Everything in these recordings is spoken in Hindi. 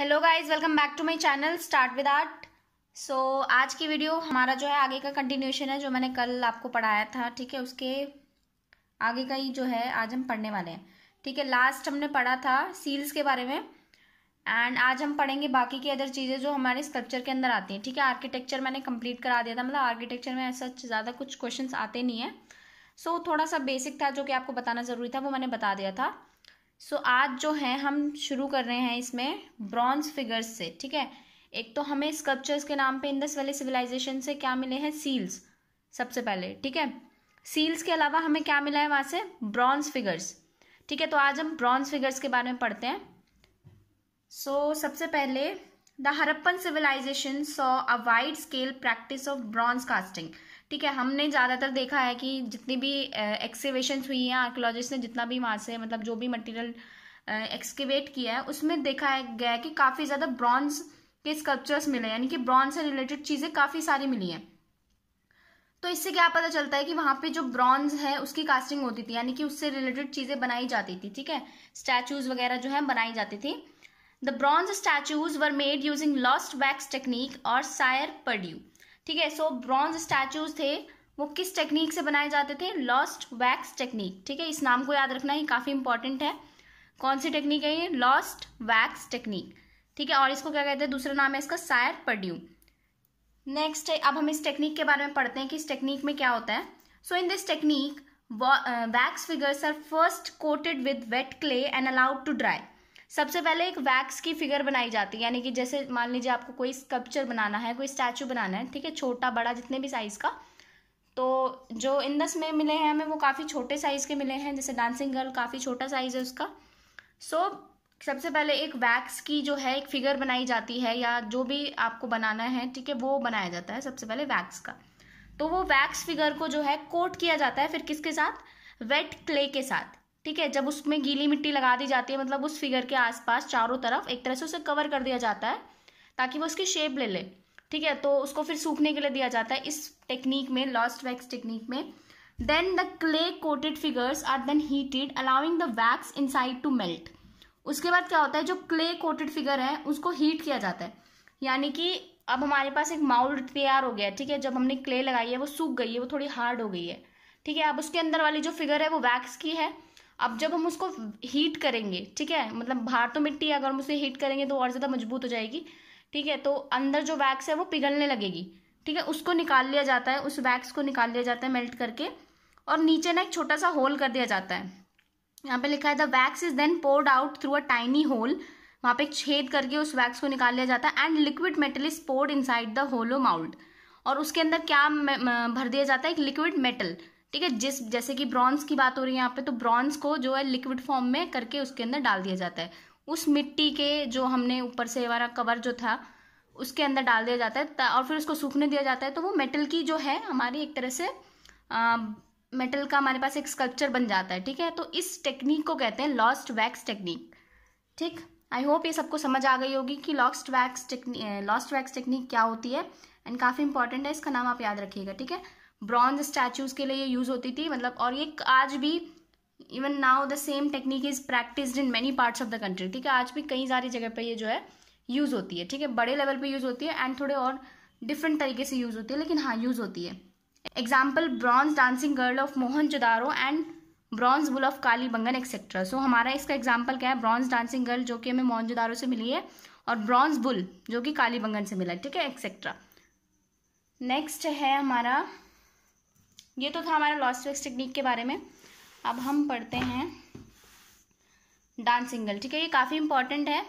Hello guys welcome back to my channel start with art so आज की वीडियो हमारा जो है आगे का कंटिन्यूशन है जो मैंने कल आपको पढ़ाया था ठीक है उसके आगे का ही जो है आज हम पढ़ने वाले हैं ठीक है लास्ट हमने पढ़ा था सील्स के बारे में एंड आज हम पढ़ेंगे बाकी की अदर चीज़ें जो हमारे स्कल्पचर के अंदर आती हैं ठीक है आर्किटेक्चर मैंने कम्प्लीट करा दिया था मतलब आर्किटेक्चर में ऐसा ज़्यादा कुछ क्वेश्चन आते नहीं है सो so, थोड़ा सा बेसिक था जो कि आपको बताना ज़रूरी था वो मैंने बता दिया था सो so, आज जो है हम शुरू कर रहे हैं इसमें ब्रॉन्ज फिगर्स से ठीक है एक तो हमें स्कल्पचर्स के नाम पे इंदस वैली सिविलाइजेशन से क्या मिले हैं सील्स सबसे पहले ठीक है सील्स के अलावा हमें क्या मिला है वहाँ से ब्रॉन्ज फिगर्स ठीक है तो आज हम ब्रॉन्ज फिगर्स के बारे में पढ़ते हैं सो so, सबसे पहले the Harappan civilisation saw a wide scale practice of bronze casting ठीक है हमने ज़्यादातर देखा है कि जितनी भी एक्सकेवेशंस हुई हैं आर्कोलॉजिस्ट ने जितना भी वहाँ से मतलब जो भी मटेरियल एक्सकेवेट किया है उसमें देखा गया है कि काफ़ी ज़्यादा ब्रॉन्ज के स्कल्पचर्स मिले हैं यानी कि ब्रॉन्ज से रिलेटेड चीज़ें काफ़ी सारी मिली हैं तो इससे क्या पता चलता है कि वहाँ पे जो ब्रॉन्ज है उसकी कास्टिंग होती थी यानी कि उससे रिलेटेड चीज़ें बनाई जाती थी ठीक है स्टैचूज वगैरह जो है बनाई जाती थी the bronze statues were made using lost wax technique और सायर पड्यू ठीक है सो ब्रॉन्ज स्टैचूज थे वो किस टेक्निक से बनाए जाते थे लॉस्ट वैक्स टेक्निक ठीक है इस नाम को याद रखना ही काफ़ी इंपॉर्टेंट है कौन सी टेक्निक है ये लॉस्ट वैक्स टेक्निक ठीक है और इसको क्या कहते हैं दूसरा नाम है इसका सायर पड्यू नेक्स्ट अब हम इस टेक्निक के बारे में पढ़ते हैं कि इस टेक्निक में क्या होता है so in this technique wax figures are first coated with wet clay and allowed to dry सबसे पहले एक वैक्स की फिगर बनाई जाती है यानी कि जैसे मान लीजिए आपको कोई स्कल्पचर बनाना है कोई स्टैचू बनाना है ठीक है छोटा बड़ा जितने भी साइज़ का तो जो इंदस में मिले हैं हमें वो काफ़ी छोटे साइज़ के मिले हैं जैसे डांसिंग गर्ल काफ़ी छोटा साइज़ है उसका सो so, सबसे पहले एक वैक्स की जो है एक फिगर बनाई जाती है या जो भी आपको बनाना है ठीक है वो बनाया जाता है सबसे पहले वैक्स का तो वो वैक्स फिगर को जो है कोट किया जाता है फिर किसके साथ वेट क्ले के साथ ठीक है जब उसमें गीली मिट्टी लगा दी जाती है मतलब उस फिगर के आसपास चारों तरफ एक तरह से उसे कवर कर दिया जाता है ताकि वो उसकी शेप ले ले ठीक है तो उसको फिर सूखने के लिए दिया जाता है इस टेक्निक में लॉस्ट वैक्स टेक्निक में then the clay coated figures are then heated allowing the wax inside to melt उसके बाद क्या होता है जो क्ले कोटेड फिगर है उसको हीट किया जाता है यानी कि अब हमारे पास एक माउल तैयार हो गया ठीक है जब हमने क्ले लगाई है वो सूख गई है वो थोड़ी हार्ड हो गई है ठीक है अब उसके अंदर वाली जो फिगर है वो वैक्स की है अब जब हम उसको हीट करेंगे ठीक है मतलब बाहर तो मिट्टी है अगर हम उसे हीट करेंगे तो और ज़्यादा मजबूत हो जाएगी ठीक है तो अंदर जो वैक्स है वो पिघलने लगेगी ठीक है उसको निकाल लिया जाता है उस वैक्स को निकाल लिया जाता है मेल्ट करके और नीचे ना एक छोटा सा होल कर दिया जाता है यहाँ पे लिखा है the wax is then poured out through a tiny hole वहाँ पे छेद करके उस वैक्स को निकाल लिया जाता है and liquid metal is poured inside the hollow mould और उसके अंदर क्या भर दिया जाता है एक लिक्विड मेटल ठीक है जिस जैसे कि ब्रॉन्ज की बात हो रही है यहाँ पे तो ब्रॉन्ज को जो है लिक्विड फॉर्म में करके उसके अंदर डाल दिया जाता है उस मिट्टी के जो हमने ऊपर से हमारा कवर जो था उसके अंदर डाल दिया जाता है और फिर उसको सूखने दिया जाता है तो वो मेटल की जो है हमारी एक तरह से आ, मेटल का हमारे पास एक स्कल्पचर बन जाता है ठीक है तो इस टेक्निक को कहते हैं लॉस्ट वैक्स टेक्निक ठीक आई होप ये सबको समझ आ गई होगी कि lost wax technique lost wax technique क्या होती है एंड काफ़ी इंपॉर्टेंट है इसका नाम आप याद रखिएगा ठीक है ब्रॉन्ज स्टैचूज के लिए ये यूज़ होती थी मतलब और ये आज भी even now the same technique is practised in many parts of the country ठीक है आज भी कई सारी जगह पे ये जो है यूज़ होती है ठीक है बड़े लेवल पे यूज़ होती है एंड थोड़े और डिफरेंट तरीके से यूज़ होती है लेकिन हाँ यूज़ होती है example bronze dancing girl of Mohenjo Daro and bronze bull of Kalibangan etcetera so हमारा इसका एग्जाम्पल क्या है ब्रॉन्ज डांसिंग गर्ल जो कि हमें मोहन जदारो से मिली है और ब्रॉन्ज बुल जो कि काली बंगन से मिला है ठीक है एक्सेट्रा नेक्स्ट है हमारा ये तो था हमारा वेक्स टेक्निक के बारे में अब हम पढ़ते हैं डांस सिंगल ठीक है ये काफ़ी इंपॉर्टेंट है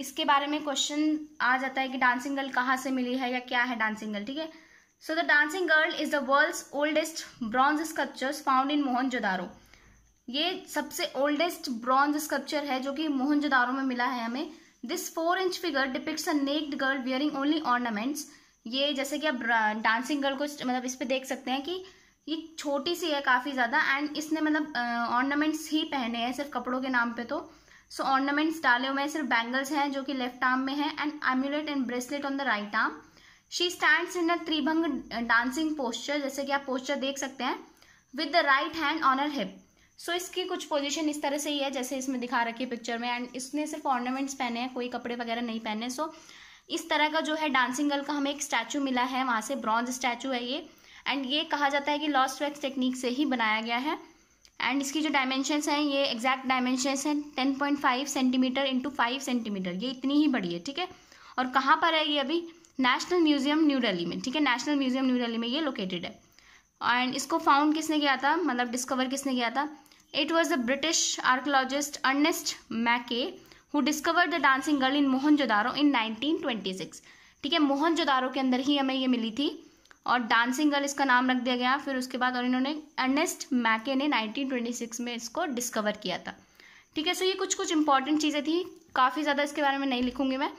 इसके बारे में क्वेश्चन आ जाता है कि डांसिंग गर्ल कहाँ से मिली है या क्या है डांसिंग गर्ल ठीक है so the dancing girl is the world's oldest bronze sculptures found in जोदारो ये सबसे ओल्डेस्ट ब्रॉन्ज स्कल्पचर है जो कि जोदारो में मिला है हमें this four inch figure depicts a naked girl wearing only ornaments ये जैसे कि आप डांसिंग गर्ल को मतलब इस पर देख सकते हैं कि ये छोटी सी है काफ़ी ज़्यादा एंड इसने मतलब ऑर्नामेंट्स ही पहने हैं सिर्फ कपड़ों के नाम पे तो सो so, ऑर्नामेंट्स डाले हुए हैं सिर्फ बैंगल्स हैं जो कि लेफ्ट आर्म में है and amulet and bracelet on the right arm she stand in a tribhanga dancing posture जैसे कि आप पोस्चर देख सकते हैं with the right hand on her hip so इसकी कुछ पोजिशन इस तरह से ही है जैसे इसमें दिखा रखी है पिक्चर में एंड इसने सिर्फ ऑर्नामेंट्स पहने हैं कोई कपड़े वगैरह नहीं पहने सो so, इस तरह का जो है डांसिंग गर्ल का हमें एक स्टैचू मिला है वहाँ से ब्रॉन्ज स्टैचू है ये एंड ये कहा जाता है कि लॉस्ट वैक्स टेक्निक से ही बनाया गया है एंड इसकी जो डायमेंशंस हैं ये एग्जैक्ट डायमेंशंस हैं ten point five centimetres into five centimetres ये इतनी ही बड़ी है ठीक है और कहाँ पर है ये अभी नेशनल म्यूजियम न्यू दिल्ली में ठीक है नेशनल म्यूजियम न्यू दिल्ली में ये लोकेटेड है एंड इसको फाउंड किसने किया था मतलब डिस्कवर किसने किया था it was the British archaeologist Ernest Mackay who discover the dancing girl in Mohenjo Daro in twenty six ठीक है मोहन जोदारो के अंदर ही हमें ये मिली थी और डांसिंग गर्ल इसका नाम रख दिया गया फिर उसके बाद और इन्होंने अर्नेस्ट मैके ने नाइनटीन ट्वेंटी सिक्स में इसको डिस्कवर किया था ठीक है सो ये कुछ कुछ इंपॉर्टेंट चीज़ें थी काफ़ी ज़्यादा इसके बारे में नहीं लिखूंगी मैं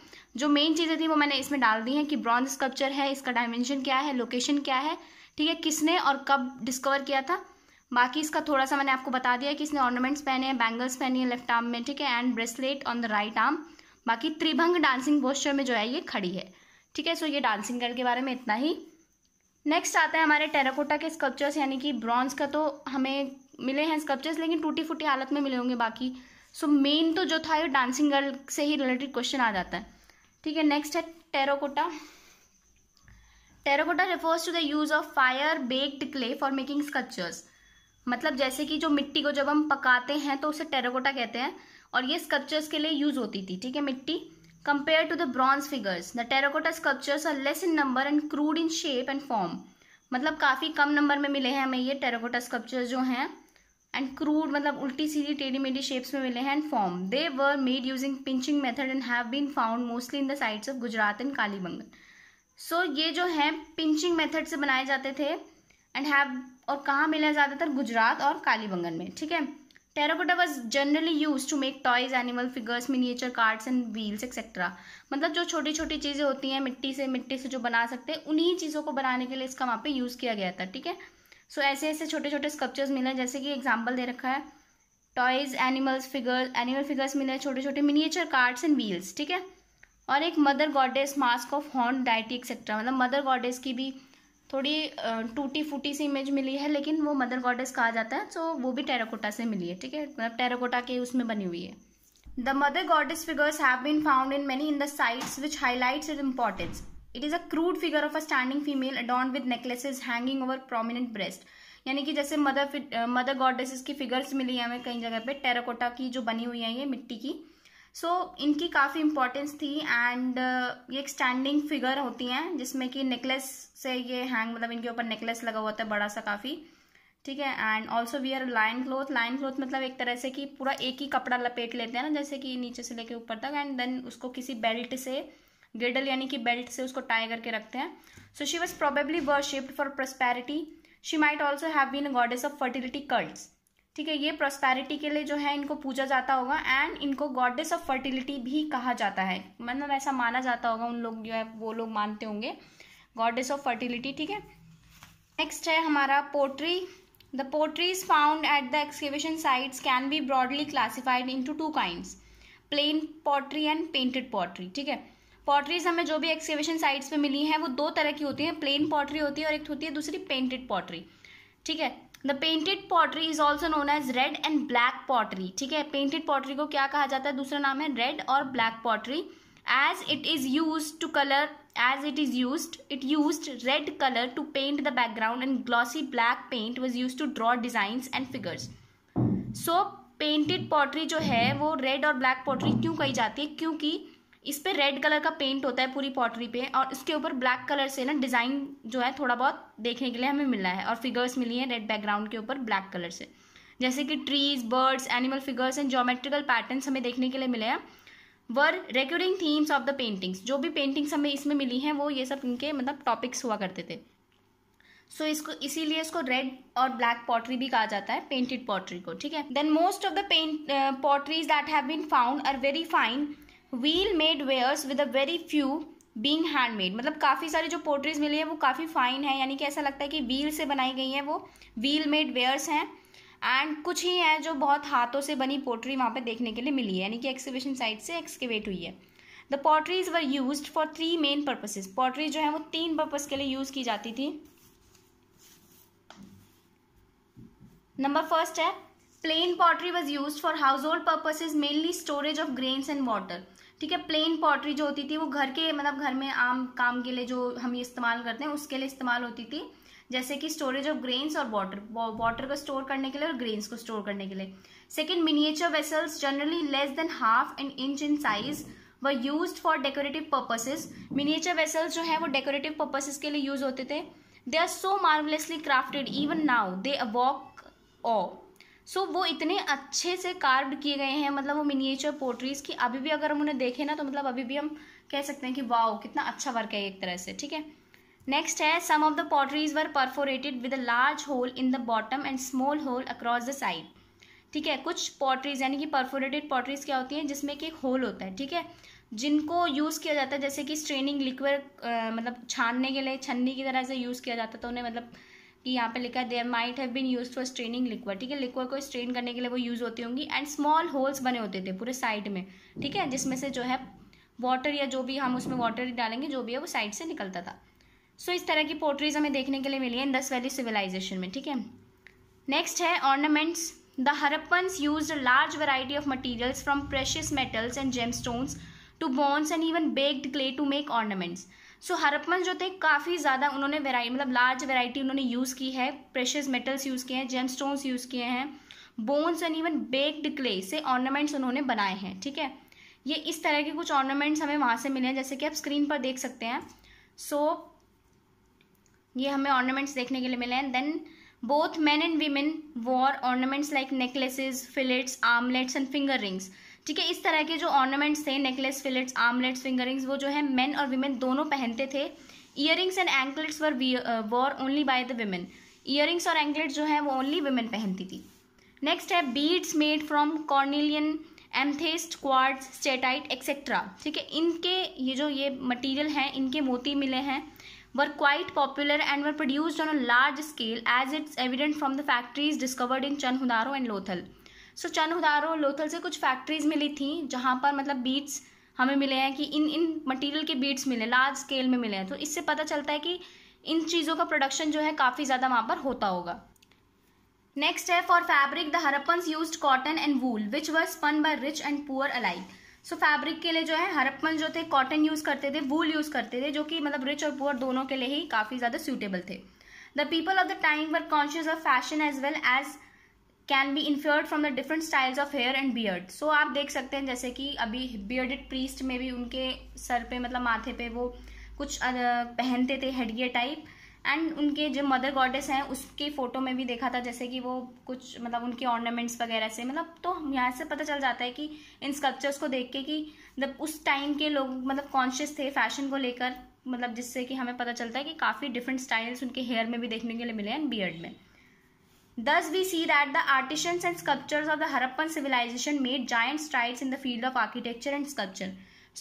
जो मेन चीज़ें थी वो मैंने इसमें डाल दी हैं कि ब्रॉन्ज स्कल्पचर है इसका डायमेंशन क्या है लोकेशन क्या है ठीक है किसने और कब डिस्कवर किया था बाकी इसका थोड़ा सा मैंने आपको बता दिया कि इसने ऑर्नामेंट्स पहने हैं बैंगल्स पहनी है लेफ्ट आर्म में ठीक है and bracelet on the right arm बाकी त्रिभंग डांसिंग पोस्चर में जो है ये खड़ी है ठीक है सो ये डांसिंग गर्ल के बारे में इतना ही नेक्स्ट आता है हमारे टेराकोटा के स्कल्पचर्स यानी कि ब्रॉन्ज का तो हमें मिले हैं स्कल्पचर्स लेकिन टूटी फूटी हालत में मिले होंगे बाकी सो so, मेन तो जो था ये डांसिंग गर्ल से ही रिलेटेड क्वेश्चन आ जाता है ठीक है नेक्स्ट है terracotta terracotta refers to the use of fire baked clay for making sculptures मतलब जैसे कि जो मिट्टी को जब हम पकाते हैं तो उसे टेराकोटा कहते हैं और ये स्कल्पचर्स के लिए यूज होती थी ठीक है मिट्टी compare to the bronze figures the terracotta sculptures are less in number and crude in shape and form मतलब काफ़ी कम नंबर में मिले हैं हमें ये टेराकोटा स्कल्पचर्स जो हैं एंड क्रूड मतलब उल्टी सीधी टेढ़ी मेढ़ी शेप्स में मिले हैं and form they were made using pinching method and have been found mostly in the sides of Gujarat and Kalibangan so ये जो है पिंचिंग मेथड से बनाए जाते थे एंड हैव और कहाँ मिला ज़्यादातर गुजरात और कालीबंगन में ठीक है terracotta was generally use to make toys animal figures miniature cards and wheels etcetera मतलब जो छोटी छोटी चीज़ें होती हैं मिट्टी से मिट्टी से जो बना सकते हैं उन्हीं चीज़ों को बनाने के लिए इसका वहाँ पे यूज़ किया गया था ठीक है सो ऐसे ऐसे छोटे छोटे स्कल्पचर्स मिले हैं जैसे कि एग्जाम्पल दे रखा है toys animals figures animal figures मिले हैं छोटे छोटे मिनिएचर कार्ड्स एंड व्हील्स ठीक है और एक mother goddess mask of horn deity etcetera मतलब मदर गॉडेस की भी थोड़ी टूटी फूटी सी इमेज मिली है लेकिन वो मदर गॉडेस कहा जाता है सो तो वो भी टेराकोटा से मिली है ठीक है मतलब टेराकोटा के उसमें बनी हुई है the mother goddess figures have been found in many in the sites which highlights is importance it is a crude figure of a standing female adorned with necklaces hanging over prominent breast यानी कि जैसे मदर मदर गॉडेसेस की फिगर्स मिली हैं हमें कई जगह पर टेराकोटा की जो बनी हुई है ये मिट्टी की सो so, इनकी काफ़ी इम्पोर्टेंस थी एंड uh, ये एक स्टैंडिंग फिगर होती हैं जिसमें कि नेकलेस से ये हैंग मतलब इनके ऊपर नेकलेस लगा हुआ था बड़ा सा काफ़ी ठीक है and also we are line cloth line cloth मतलब एक तरह से कि पूरा एक ही कपड़ा लपेट लेते हैं ना जैसे कि नीचे से लेके ऊपर तक एंड देन उसको किसी बेल्ट से गिडल यानी कि बेल्ट से उसको टाई करके रखते हैं so she was probably worshipped for prosperity she might also have been goddess of fertility cults ठीक है ये प्रोस्पैरिटी के लिए जो है इनको पूजा जाता होगा एंड इनको गॉडेस ऑफ फर्टिलिटी भी कहा जाता है मतलब ऐसा माना जाता होगा उन लोग जो है वो लोग मानते होंगे गॉडेस ऑफ फर्टिलिटी ठीक है नेक्स्ट है हमारा pottery the potteries found at the excavation sites can be broadly classified into two kinds plain pottery and painted pottery ठीक है पॉटरीज हमें जो भी एक्सकेवेशन साइट्स पे मिली हैं वो दो तरह की होती हैं प्लेन पॉटरी होती है और एक होती है दूसरी पेंटेड पॉटरी ठीक है the painted pottery is also known as red and black pottery ठीक है पेंटेड पॉटरी को क्या कहा जाता है दूसरा नाम है रेड और black pottery as it is use to colour as it is use it use red colour to paint the background and glossy black paint was use to draw designs and figures so painted pottery जो है वो रेड और ब्लैक पॉटरी क्यों कही जाती है क्योंकि इस पर रेड कलर का पेंट होता है पूरी पॉटरी पे और इसके ऊपर ब्लैक कलर से ना डिज़ाइन जो है थोड़ा बहुत देखने के लिए हमें मिला है और फिगर्स मिली हैं रेड बैकग्राउंड के ऊपर ब्लैक कलर से जैसे कि trees birds animal figures and geometrical pattern हमें देखने के लिए मिले हैं were recurring themes of the paintings जो भी पेंटिंग्स हमें इसमें मिली हैं वो ये सब इनके मतलब टॉपिक्स हुआ करते थे सो so, इसको इसीलिए इसको रेड और ब्लैक पॉटरी भी कहा जाता है पेंटेड पॉटरी को ठीक है then most of the paint potteries that have been found are very fine wheel made wares with a very few being handmade मतलब काफ़ी सारे जो पोर्ट्रीज मिली है वो काफ़ी फाइन है यानी कि ऐसा लगता है कि व्हील से बनाई गई हैं वो व्हील मेड वेयर्स हैं एंड कुछ ही हैं जो बहुत हाथों से बनी पोट्री वहाँ पे देखने के लिए मिली है यानी कि एक्सिबिशन साइट से एक्सकेवेट हुई है the potteries were use for three main purposes potteries जो है वो तीन पर्पज़ के लिए यूज़ की जाती थी नंबर फर्स्ट है plain pottery was use for household purposes mainly storage of grains and water ठीक है प्लेन पॉटरी जो होती थी वो घर के मतलब घर में आम काम के लिए जो हम ये इस्तेमाल करते हैं उसके लिए इस्तेमाल होती थी जैसे कि स्टोरेज ऑफ ग्रेन्स और वाटर वाटर को स्टोर करने के लिए और ग्रेन्स को स्टोर करने के लिए second miniature vessels generally less than half an inch in size were use for decorative purposes miniature vessels जो है वो डेकोरेटिव पर्पसेज के लिए यूज होते थे they are so marvellously crafted even now they walk of so so, वो इतने अच्छे से कार्ड किए गए हैं मतलब वो मिनिएचर पोर्ट्रीज की अभी भी अगर हम उन्हें देखें ना तो मतलब अभी भी हम कह सकते हैं कि वाओ कितना अच्छा वर्क है एक तरह से ठीक है नेक्स्ट है some of the potteries were perforated with a large hole in the bottom and small hole across the side ठीक है कुछ पॉटरीज यानी कि परफोरेटेड पॉट्रीज क्या होती हैं जिसमें कि एक होल होता है ठीक है जिनको यूज़ किया जाता है जैसे कि स्ट्रेनिंग लिक्वर मतलब छानने के लिए छन्नी की तरह से यूज़ किया जाता था तो उन्हें मतलब कि यहाँ पे लिखा है there might have been use for straining liquor ठीक है लिक्वर को स्ट्रेन करने के लिए वो यूज़ होती होंगी एंड स्मॉल होल्स बने होते थे पूरे साइड में ठीक है जिसमें से जो है वाटर या जो भी हम उसमें वाटर डालेंगे जो भी है वो साइड से निकलता था सो so, इस तरह की पोट्रीज हमें देखने के लिए मिली है इंडस वैली सिविलाइजेशन में ठीक है नेक्स्ट है ornaments the Harappans use large variety of materials from precious metals and gem stones to bones and even baked clay to make ornaments so so, Harappan जो थे काफ़ी ज़्यादा उन्होंने वेराइटी मतलब लार्ज वेराइटी उन्होंने यूज़ की है प्रेशस मेटल्स यूज़ किए हैं जेम स्टोन्स यूज़ किए हैं bones and even baked clay से ऑर्नामेंट्स उन्होंने बनाए हैं ठीक है ये इस तरह के कुछ ऑर्नामेंट्स हमें वहाँ से मिले हैं जैसे कि आप स्क्रीन पर देख सकते हैं सो so, ये हमें ऑर्नामेंट्स देखने के लिए मिले हैं then both men and women wore ornaments like necklaces fillets armlets and finger rings ठीक है इस तरह के जो ऑर्नामेंट्स थे नेकलेस फिलेट्स आमलेट्स फिंगरिंग्स वो जो है मेन और वीमेन दोनों पहनते थे ear and anklets were wore only by the women ear और एंकलेट्स जो है वो ओनली वीमेन पहनती थी नेक्स्ट है beads made from carnelian amethyst quartz steatite etcetera ठीक है इनके ये जो ये मटेरियल हैं इनके मोती मिले हैं were quite popular and were produced on a large scale as it's evident from the factories discovered in Chanhudaro and Lothal so चंद चनहुदारो लोथल से कुछ फैक्ट्रीज़ मिली थी जहाँ पर मतलब बीट्स हमें मिले हैं कि इन इन मटेरियल के बीट्स मिले लार्ज स्केल में मिले हैं तो इससे पता चलता है कि इन चीज़ों का प्रोडक्शन जो है काफ़ी ज़्यादा वहाँ पर होता होगा नेक्स्ट है for fabric the Harappans use cotton and wool which were spun by rich and poor alike so fabric के लिए जो है हरप्पन जो थे कॉटन यूज़ करते थे वूल यूज़ करते थे जो कि मतलब रिच और पुअर दोनों के लिए ही काफ़ी ज़्यादा सूटेबल थे the people of the time were conscious of fashion as well as can be inferred from the different styles of hair and beard so आप देख सकते हैं जैसे कि अभी बियर्डेड प्रीस्ट में भी उनके सर पे मतलब माथे पे वो कुछ पहनते थे हेडगियर टाइप एंड उनके जो मदर गॉडेस हैं उसके फोटो में भी देखा था जैसे कि वो कुछ मतलब उनके ऑर्नामेंट्स वगैरह से मतलब तो यहाँ से पता चल जाता है कि इन स्कल्पचर्स को देख के कि मतलब उस टाइम के लोग मतलब कॉन्शियस थे फैशन को लेकर मतलब जिससे कि हमें पता चलता है कि काफ़ी डिफरेंट स्टाइल्स उनके हेयर में भी देखने के लिए मिले हैं बियर्ड में thus we see that the artisans and sculptors of the Harappan civilization made giant strides in the field of architecture and sculpture.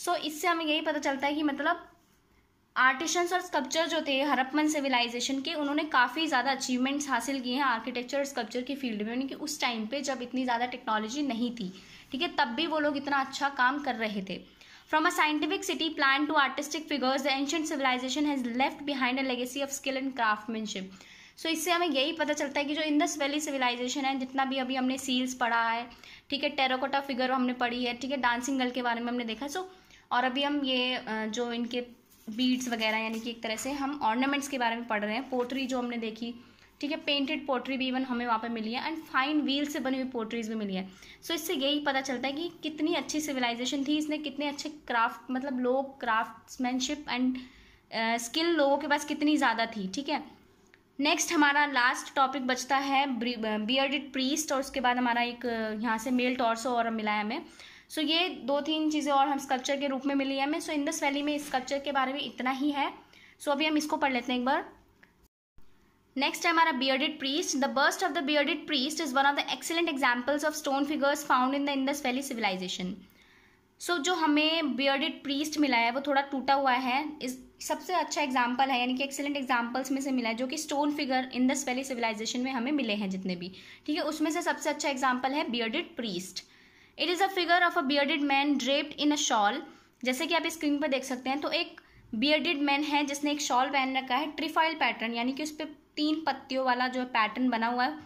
So, इससे हमें यही पता चलता है कि मतलब आर्टिशंस और स्कल्पचर जो थे हरप्पन सिविलाइजेशन के उन्होंने काफ़ी ज़्यादा अचीवमेंट्स हासिल किए हैं आर्किटेक्चर और स्कल्पचर की फील्ड में यानी कि उस टाइम पे जब इतनी ज़्यादा टेक्नोलॉजी नहीं थी ठीक है तब भी वो लोग इतना अच्छा काम कर रहे थे from a scientific city plan to artistic figures the ancient civilisation has left behind a legacy of skill and craftsmanship so so, इससे हमें यही पता चलता है कि जो इंदस वैली सिविलाइजेशन है जितना भी अभी हमने सील्स पढ़ा है ठीक है टेराकोटा फिगर हमने पढ़ी है ठीक है डांसिंग गर्ल के बारे में हमने देखा सो so, और अभी हम ये जो इनके बीड्स वगैरह यानी कि एक तरह से हम ऑर्नामेंट्स के बारे में पढ़ रहे हैं पोट्री जो हमने देखी ठीक है पेंटेड पोट्री भी इवन हमें वहाँ पर मिली है एंड फाइन व्हील से बनी हुई पोट्रीज भी मिली है सो so, इससे यही पता चलता है कि कितनी अच्छी सिविलाइजेशन थी इसने कितने अच्छे क्राफ्ट मतलब लोग क्राफ्ट्समैनशिप एंड स्किल लोगों के पास कितनी ज़्यादा थी ठीक है नेक्स्ट हमारा लास्ट टॉपिक बचता है बियर्डेड प्रीस्ट और उसके बाद हमारा एक यहाँ से मेल टॉर्सो और मिला है हमें सो so, ये दो तीन चीज़ें और हम स्कल्पचर के रूप में मिली है हमें सो इंडस वैली में स्कल्पचर के बारे में इतना ही है सो so, अभी हम इसको पढ़ लेते हैं एक बार नेक्स्ट है हमारा bearded priest the bust of the bearded priest is one of the excellent examples of stone figures found in the Indus Valley civilisation so जो हमें बियर्डेड प्रीस्ट मिला है वो थोड़ा टूटा हुआ है इस सबसे अच्छा एग्जाम्पल है यानी कि एक्सेलेंट एग्जाम्पल्स में से मिला है जो कि स्टोन फिगर इन दस वैली सिविलाइजेशन में हमें मिले हैं जितने भी ठीक है उसमें से सबसे अच्छा एग्जाम्पल है bearded priest it is a figure of a bearded man draped in a shawl जैसे कि आप स्क्रीन पर देख सकते हैं तो एक बियर्डेड मैन है जिसने एक शॉल पहन रखा है ट्रिफाइल पैटर्न यानी कि उस पर तीन पत्तियों वाला जो पैटर्न बना हुआ है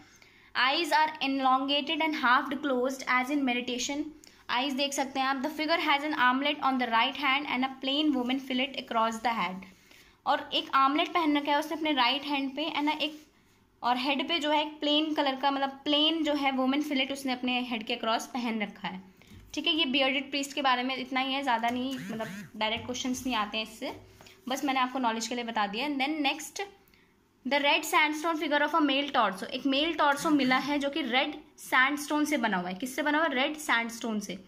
eyes are elongated and half close as in meditation eyes देख सकते हैं आप the figure has an armlet on the right hand and a plain women fillet across the head और एक आमलेट पहन रखा है उसने अपने राइट हैंड पे एंड एक और हेड पे जो है एक प्लेन कलर का मतलब प्लेन जो है वुमेन फिलेट उसने अपने हेड के अक्रॉस पहन रखा है ठीक है ये बियर्डेड प्रीस्ट के बारे में इतना ही है ज़्यादा नहीं मतलब डायरेक्ट क्वेश्चन नहीं आते हैं इससे बस मैंने आपको नॉलेज के लिए बता दिया and then next the red sandstone figure of a male torso एक मेल टॉर्सो मिला है जो कि रेड सैंडस्टोन से बना हुआ है किससे बना हुआ है रेड सैंडस्टोन से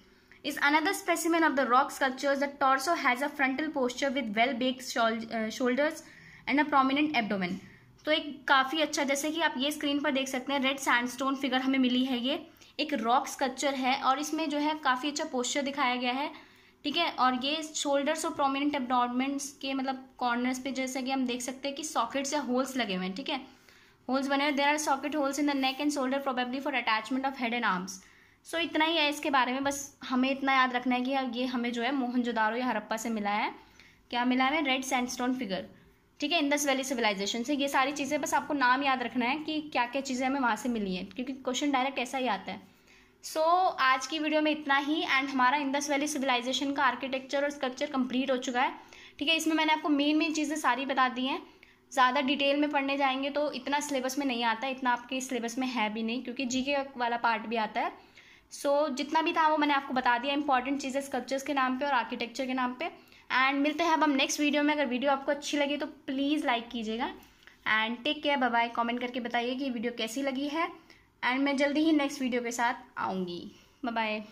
is another specimen of the rock sculptures the torso has a frontal posture with well baked shoulders and a prominent abdomen तो एक काफ़ी अच्छा जैसे कि आप ये स्क्रीन पर देख सकते हैं रेड सैंडस्टोन फिगर हमें मिली है ये एक रॉक स्कल्पचर है और इसमें जो है काफ़ी अच्छा पोस्चर दिखाया गया है ठीक है और ये शोल्डर्स और प्रोमिनेंट एबडोमेंट्स के मतलब कॉर्नर्स पे जैसे कि हम देख सकते हैं कि सॉकेट्स या होल्स लगे हुए हैं ठीक है थीके? होल्स बने हुए there are socket holes in the neck and shoulder probably for attachment of head and arms so इतना ही है इसके बारे में बस हमें इतना याद रखना है कि ये हमें जो है मोहनजोदारो या हरप्पा से मिला है क्या मिला है रेड सैंडस्टोन फिगर ठीक है इंदस वैली सिविलाइजेशन से ये सारी चीज़ें बस आपको नाम याद रखना है कि क्या क्या चीज़ें हमें वहाँ से मिली हैं क्योंकि क्वेश्चन डायरेक्ट ऐसा ही आता है सो so, आज की वीडियो में इतना ही एंड हमारा इंदस वैली सिविलाइजेशन का आर्किटेक्चर और स्कल्पचर कंप्लीट हो चुका है ठीक है इसमें मैंने आपको मेन मेन चीज़ें सारी बता दी हैं ज़्यादा डिटेल में पढ़ने जाएंगे तो इतना सिलेबस में नहीं आता इतना आपके सिलेबस में है भी नहीं क्योंकि जी वाला पार्ट भी आता है सो so, जितना भी था वो मैंने आपको बता दिया इंपॉर्टेंट चीज़ें स्कल्पचर्स के नाम पे और आर्किटेक्चर के नाम पे एंड मिलते हैं अब हम नेक्स्ट वीडियो में अगर वीडियो आपको अच्छी लगी तो प्लीज़ लाइक कीजिएगा and take care bye comment करके बताइए कि वीडियो कैसी लगी है एंड मैं जल्दी ही नेक्स्ट वीडियो के साथ आऊँगी बाय